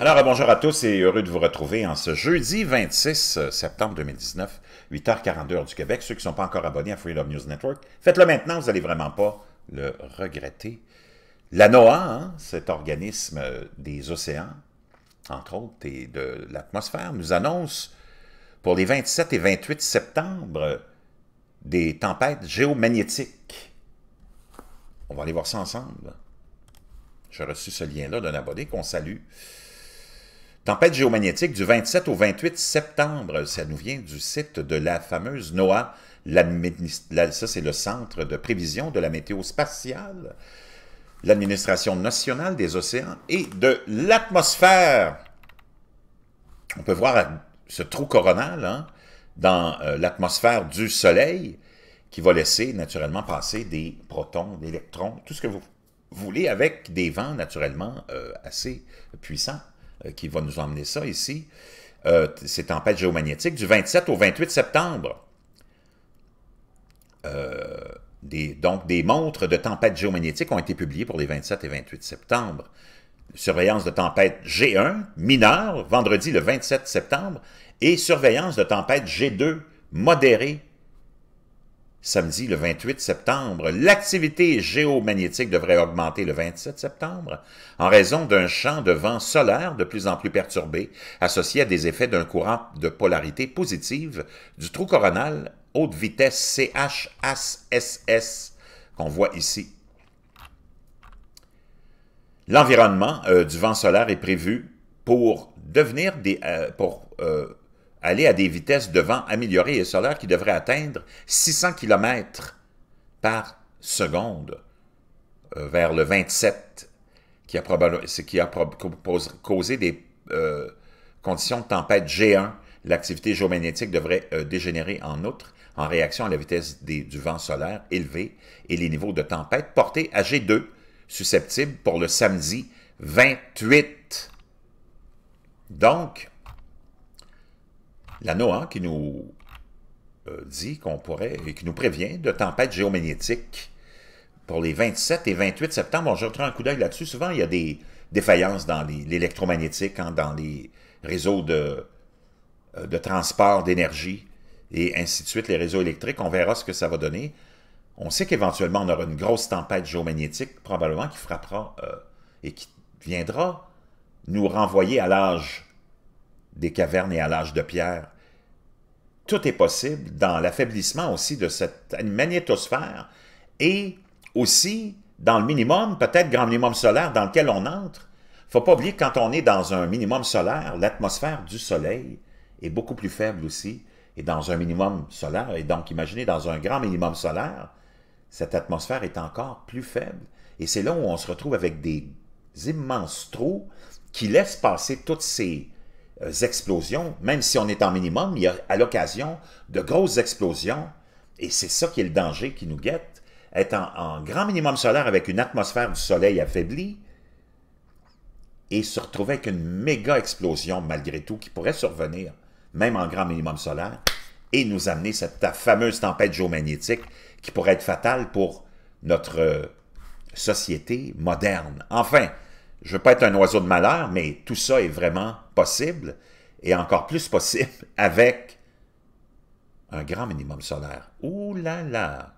Alors, bonjour à tous et heureux de vous retrouver en ce jeudi 26 septembre 2019, 8h42 du Québec. Ceux qui ne sont pas encore abonnés à Freedom News Network, faites-le maintenant, vous n'allez vraiment pas le regretter. La NOAA, hein, cet organisme des océans, entre autres, et de l'atmosphère, nous annonce pour les 27 et 28 septembre des tempêtes géomagnétiques. On va aller voir ça ensemble. J'ai reçu ce lien-là d'un abonné qu'on salue. Tempête géomagnétique du 27 au 28 septembre. Ça nous vient du site de la fameuse NOAA. ça, c'est le Centre de prévision de la météo spatiale, l'Administration nationale des océans et de l'atmosphère. On peut voir ce trou coronal hein, dans euh, l'atmosphère du Soleil qui va laisser naturellement passer des protons, des électrons, tout ce que vous voulez avec des vents naturellement euh, assez puissants. Euh, qui va nous emmener ça ici, euh, ces tempêtes géomagnétiques, du 27 au 28 septembre. Euh, donc, des montres de tempêtes géomagnétiques ont été publiées pour les 27 et 28 septembre. Surveillance de tempête G1, mineure, vendredi le 27 septembre, et surveillance de tempête G2, modérée, samedi le 28 septembre, l'activité géomagnétique devrait augmenter le 27 septembre en raison d'un champ de vent solaire de plus en plus perturbé associé à des effets d'un courant de polarité positive du trou coronal haute vitesse CHSSS qu'on voit ici. L'environnement euh, du vent solaire est prévu pour devenir des, euh, pour, euh, aller à des vitesses de vent améliorées et solaires qui devraient atteindre 600 km par seconde euh, vers le 27, qui a, ce qui a causé des euh, conditions de tempête G1. L'activité géomagnétique devrait euh, dégénérer en outre en réaction à la vitesse du vent solaire élevé et les niveaux de tempête portés à G2, susceptibles pour le samedi 28. Donc, la NOAA qui nous euh, dit qu'on pourrait, et qui nous prévient de tempêtes géomagnétiques pour les 27 et 28 septembre. Je jetera un coup d'œil là-dessus. Souvent, il y a des défaillances dans l'électromagnétique, hein, dans les réseaux euh, de, transport d'énergie et ainsi de suite, les réseaux électriques. On verra ce que ça va donner. On sait qu'éventuellement, on aura une grosse tempête géomagnétique, probablement, qui frappera euh, et qui viendra nous renvoyer à l'âge des cavernes et à l'âge de pierre. Tout est possible dans l'affaiblissement aussi de cette magnétosphère et aussi dans le minimum, peut-être grand minimum solaire dans lequel on entre. faut pas oublier que quand on est dans un minimum solaire, l'atmosphère du Soleil est beaucoup plus faible aussi, et dans un minimum solaire, et donc imaginez dans un grand minimum solaire, cette atmosphère est encore plus faible. Et c'est là où on se retrouve avec des immenses trous qui laissent passer toutes ces euh, explosions, même si on est en minimum, il y a à l'occasion de grosses explosions, et c'est ça qui est le danger qui nous guette, être en, grand minimum solaire avec une atmosphère du soleil affaiblie, et se retrouver avec une méga explosion malgré tout qui pourrait survenir, même en grand minimum solaire, et nous amener cette fameuse tempête géomagnétique qui pourrait être fatale pour notre euh, société moderne. Enfin, je veux pas être un oiseau de malheur, mais tout ça est vraiment possible et encore plus possible avec un grand minimum solaire. Ouh là là!